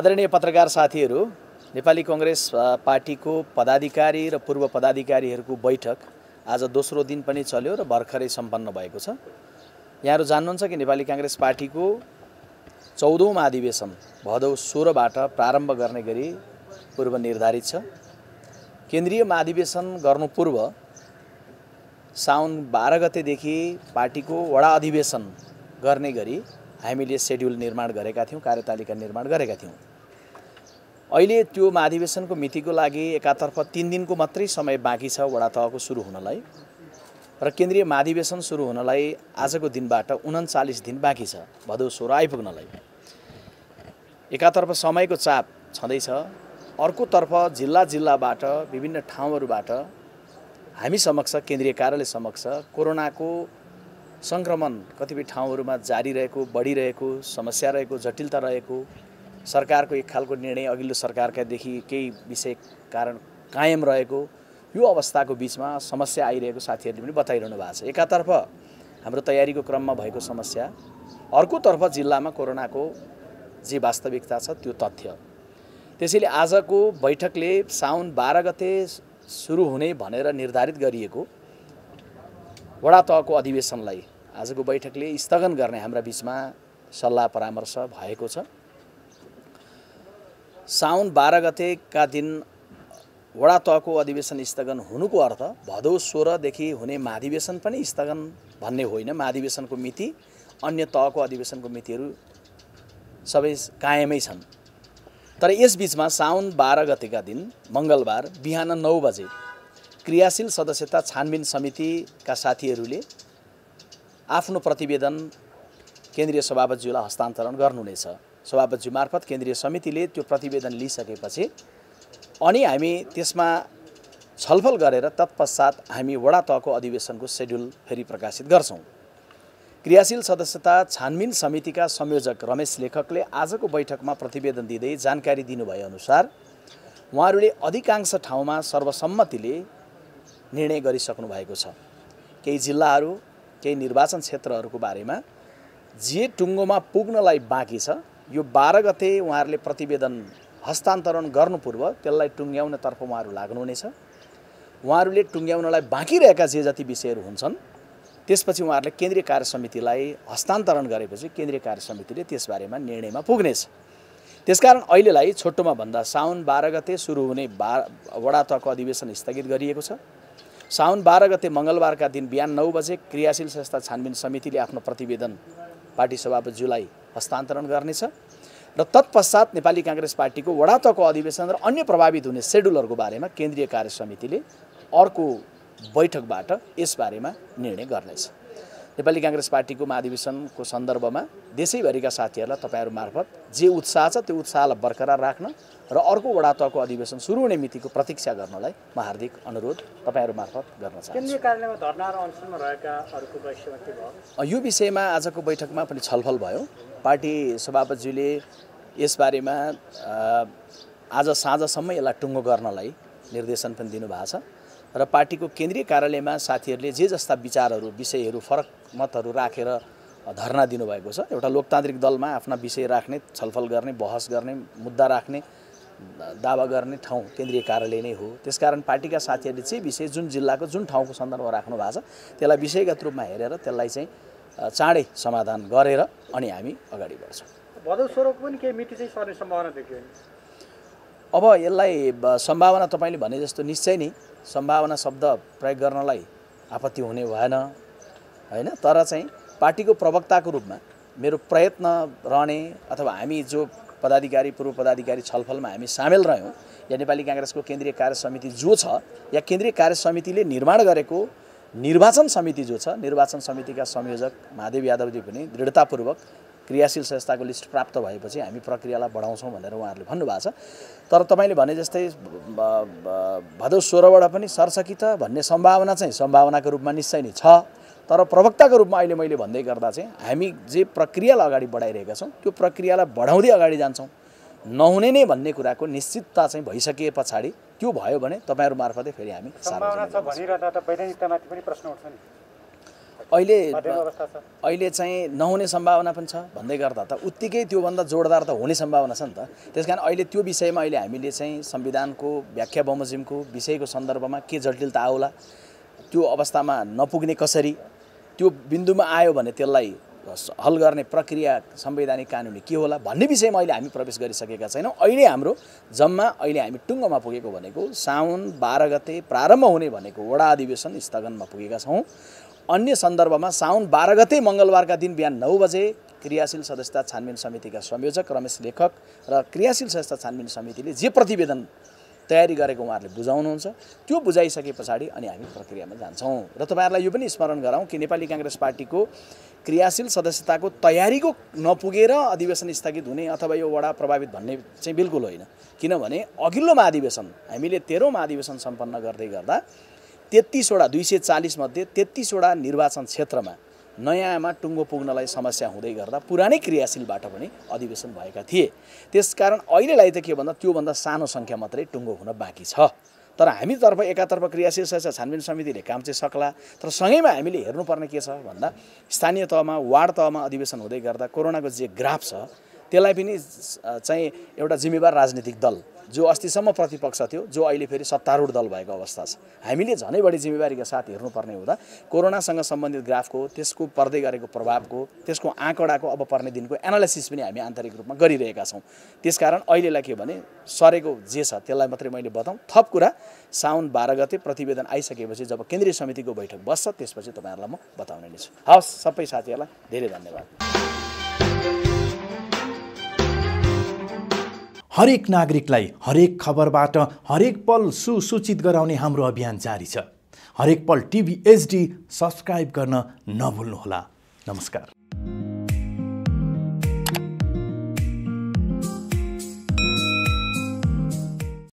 आदरणीय पत्रकार साथीहरू नेपाली कङ्ग्रेस पार्टीको पदाधिकारी र पूर्व पदाधिकारीहरूको बैठक आज दोस्रो दिन पनि चल्यो र भर्खरै सम्पन्न भएको छ यहाँहरू जान्नुहुन्छ कि नेपाली काङ्ग्रेस पार्टीको चौधौँ महाधिवेशन भदौ सोह्रबाट प्रारम्भ गर्ने गरी पूर्व निर्धारित छ केन्द्रीय महाधिवेशन गर्नु पूर्व साउन बाह्र गतेदेखि पार्टीको वडा अधिवेशन गर्ने गरी हामीले सेड्युल निर्माण गरेका थियौँ कार्यतालिका निर्माण गरेका थियौँ अहिले त्यो महाधिवेशनको मितिको लागि एकातर्फ तिन दिनको मात्रै समय बाँकी छ वडा तहको सुरु हुनलाई र केन्द्रीय महाधिवेशन सुरु हुनलाई आजको दिनबाट उन्चालिस दिन बाँकी छ भदौ सोह्र आइपुग्नलाई एकातर्फ समयको चाप छँदैछ अर्कोतर्फ जिल्ला जिल्लाबाट विभिन्न ठाउँहरूबाट हामी समक्ष केन्द्रीय कार्यालय समक्ष कोरोनाको सङ्क्रमण कतिपय ठाउँहरूमा जारी रहेको बढिरहेको समस्या रहेको जटिलता रहेको सरकारको एक खालको निर्णय अघिल्लो सरकारकादेखि केही विषय कारण कायम रहेको यो अवस्थाको बिचमा समस्या आइरहेको साथीहरूले पनि बताइरहनु भएको छ एकातर्फ हाम्रो तयारीको क्रममा भएको समस्या अर्कोतर्फ जिल्लामा कोरोनाको जे वास्तविकता छ त्यो तथ्य त्यसैले आजको बैठकले साउन बाह्र गते सुरु हुने भनेर निर्धारित गरिएको वडा तहको अधिवेशनलाई आजको बैठकले स्थगन गर्ने हाम्रा बिचमा सल्लाह परामर्श भएको छ साउन बाह्र गतेका दिन वडा तहको अधिवेशन स्थगन हुनुको अर्थ भदौ सोह्रदेखि हुने महाधिवेशन पनि स्थगन भन्ने होइन महाधिवेशनको मिति अन्य तहको अधिवेशनको मितिहरू सबै कायमै छन् तर यसबिचमा साउन बाह्र गतेका दिन मङ्गलबार बिहान नौ बजे क्रियाशील सदस्यता छानबिन समितिका साथीहरूले आफ्नो प्रतिवेदन केन्द्रीय सभापतिज्यूलाई हस्तान्तरण गर्नुहुनेछ सभापति मार्फत केन्द्रीय समितिले त्यो प्रतिवेदन लिइसकेपछि अनि हामी त्यसमा छलफल गरेर तत्पश्चात हामी वडा तहको अधिवेशनको सेड्युल फेरि प्रकाशित गर्छौँ क्रियाशील सदस्यता छानबिन समितिका संयोजक रमेश लेखकले आजको बैठकमा प्रतिवेदन दिँदै जानकारी दिनुभएअनुसार उहाँहरूले अधिकांश ठाउँमा सर्वसम्मतिले निर्णय गरिसक्नु भएको छ केही जिल्लाहरू केही निर्वाचन क्षेत्रहरूको बारेमा जे टुङ्गोमा पुग्नलाई बाँकी छ यो बाह्र गते उहाँहरूले प्रतिवेदन हस्तान्तरण गर्नु पूर्व त्यसलाई टुङ्ग्याउनतर्फ उहाँहरू लाग्नुहुनेछ उहाँहरूले टुङ्ग्याउनलाई बाँकी रहेका जे जति विषयहरू हुन्छन् त्यसपछि उहाँहरूले केन्द्रीय कार्य समितिलाई हस्तान्तरण गरेपछि केन्द्रीय कार्य समितिले त्यसबारेमा निर्णयमा पुग्नेछ त्यसकारण अहिलेलाई छोटोमा भन्दा साउन बाह्र गते सुरु हुने बा वडा तहको अधिवेशन स्थगित गरिएको छ साउन बाह्र गते मङ्गलबारका दिन बिहान नौ बजे क्रियाशील संस्था छानबिन समितिले आफ्नो प्रतिवेदन पार्टी सभापतिज्यूलाई हस्तान्तरण गर्नेछ र तत्पश्चात नेपाली काङ्ग्रेस पार्टीको वडा तहको अधिवेशन र अन्य प्रभावित हुने सेड्युलहरूको बारेमा केन्द्रीय कार्य समितिले अर्को बैठकबाट यसबारेमा निर्णय गर्नेछ नेपाली काङ्ग्रेस पार्टीको महाधिवेशनको सन्दर्भमा देशैभरिका साथीहरूलाई तपाईँहरू मार्फत जे उत्साह छ त्यो उत्साहलाई बरकरार राख्न र अर्को वडा तहको अधिवेशन सुरु हुने मितिको प्रतीक्षा गर्नलाई म हार्दिक अनुरोध तपाईँहरू मार्फत गर्न चाहन्छु यो विषयमा आजको बैठकमा पनि छलफल भयो पार्टी सभापतिज्यूले यसबारेमा आज साँझसम्म यसलाई टुङ्गो गर्नलाई निर्देशन पनि दिनुभएको छ र पार्टीको केन्द्रीय कार्यालयमा साथीहरूले जे जस्ता विचारहरू विषयहरू फरक मतहरू राखेर धरना दिनुभएको छ एउटा लोकतान्त्रिक दलमा आफ्ना विषय राख्ने छलफल गर्ने बहस गर्ने मुद्दा राख्ने दावा गर्ने ठाउँ केन्द्रीय कार्यालय नै हो त्यसकारण पार्टीका साथीहरूले चाहिँ विषय जुन जिल्लाको जुन ठाउँको सन्दर्भमा राख्नु भएको छ त्यसलाई विषयगत रूपमा हेरेर त्यसलाई चाहिँ चाँडै समाधान गरेर अनि हामी अगाडि बढ्छौँ भदौ स्वरूप पनि केही मिति चाहिँ सर्ने सम्भावना देखियो अब यसलाई सम्भावना तपाईँले भने जस्तो निश्चय नै सम्भावना शब्द प्रयोग गर्नलाई आपत्ति हुने भएन होइन तर चाहिँ पार्टीको प्रवक्ताको रूपमा मेरो प्रयत्न रहने अथवा हामी जो पदाधिकारी पूर्व पदाधिकारी छलफलमा हामी सामेल रह्यौँ या नेपाली काङ्ग्रेसको केन्द्रीय कार्य समिति जो छ या केन्द्रीय कार्य समितिले निर्माण गरेको निर्वाचन समिति जो छ निर्वाचन समितिका संयोजक महादेव यादवजी पनि दृढतापूर्वक क्रियाशील संस्थाको लिस्ट प्राप्त भएपछि हामी प्रक्रियालाई बढाउँछौँ भनेर उहाँहरूले भन्नुभएको छ तर तपाईँले भने जस्तै भदौ सोह्रबाट पनि त भन्ने सम्भावना चाहिँ सम्भावनाको रूपमा निश्चय नै छ तर प्रवक्ताको रूपमा अहिले मैले भन्दै गर्दा चाहिँ हामी जे प्रक्रियालाई अगाडि बढाइरहेका छौँ त्यो प्रक्रियालाई बढाउँदै अगाडि जान्छौँ नहुने नै भन्ने कुराको निश्चितता चाहिँ भइसके पछाडि त्यो भयो भने तपाईँहरू मार्फतै फेरि हामी उठ्छ नि अहिले अहिले चाहिँ नहुने सम्भावना पनि छ भन्दै गर्दा त उत्तिकै त्योभन्दा जोडदार त हुने सम्भावना छ नि त त्यस कारण अहिले त्यो विषयमा अहिले हामीले चाहिँ संविधानको व्याख्या बमोजिमको विषयको सन्दर्भमा के जटिलता आउला त्यो अवस्थामा नपुग्ने कसरी त्यो बिन्दुमा आयो भने त्यसलाई हल गर्ने प्रक्रिया संवैधानिक कानुनी के होला भन्ने विषयमा अहिले हामी प्रवेश गरिसकेका छैनौँ अहिले हाम्रो जम्मा अहिले हामी टुङ्गोमा पुगेको भनेको साउन बाह्र गते प्रारम्भ हुने भनेको वडा अधिवेशन स्थगनमा पुगेका छौँ अन्य सन्दर्भमा साउन बाह्र गते मङ्गलबारका दिन बिहान नौ बजे क्रियाशील सदस्यता छानबिन समितिका संयोजक रमेश लेखक र क्रियाशील सदस्यता छानबिन समितिले जे प्रतिवेदन तयारी गरेको उहाँहरूले बुझाउनुहुन्छ त्यो बुझाइसके पछाडि अनि हामी प्रक्रियामा जान्छौँ र तपाईँहरूलाई यो पनि स्मरण गराउँ कि नेपाली काङ्ग्रेस पार्टीको क्रियाशील सदस्यताको तयारीको नपुगेर अधिवेशन स्थगित हुने अथवा यो वडा प्रभावित भन्ने चाहिँ बिल्कुल होइन किनभने अघिल्लो महाधिवेशन हामीले तेह्रौँ महाधिवेशन सम्पन्न गर्दै गर्दा तेत्तिसवटा दुई सय चालिसमध्ये तेत्तिसवटा निर्वाचन क्षेत्रमा नयाँमा टुङ्गो पुग्नलाई समस्या हुँदै गर्दा पुरानै क्रियाशीलबाट पनि अधिवेशन भएका थिए त्यसकारण अहिलेलाई त के भन्दा त्योभन्दा सानो सङ्ख्या मात्रै टुङ्गो हुन बाँकी छ तर हामीतर्फ एकातर्फ क्रियाशील शिक्षा छानबिन समितिले काम चाहिँ सक्ला तर सँगैमा हामीले हेर्नुपर्ने के छ भन्दा स्थानीय तहमा वार्ड तहमा अधिवेशन हुँदै गर्दा कोरोनाको जे ग्राफ छ त्यसलाई पनि चाहिँ एउटा जिम्मेवार राजनीतिक दल जो अस्तिसम्म प्रतिपक्ष थियो जो अहिले फेरि सत्तारूढ दल भएको अवस्था छ हामीले झनै बढी जिम्मेवारीका साथ हेर्नुपर्ने हुँदा कोरोनासँग सम्बन्धित ग्राफको त्यसको पर्दै गरेको प्रभावको त्यसको आँकडाको अब पर्ने दिनको एनालाइसिस पनि हामी आन्तरिक रूपमा गरिरहेका छौँ त्यसकारण अहिलेलाई के भने सरेको जे छ त्यसलाई मात्रै मैले बताउँ थप कुरा साउन बाह्र गते प्रतिवेदन आइसकेपछि जब केन्द्रीय समितिको बैठक बस्छ त्यसपछि तपाईँहरूलाई म बताउने नै छु हवस् सबै साथीहरूलाई धेरै धन्यवाद हरेक नागरिकलाई हरेक खबरबाट हरेक पल सुसूचित गराउने हाम्रो अभियान जारी छ हरेक पल टिभी एचडी सब्सक्राइब गर्न नभुल्नुहोला नमस्कार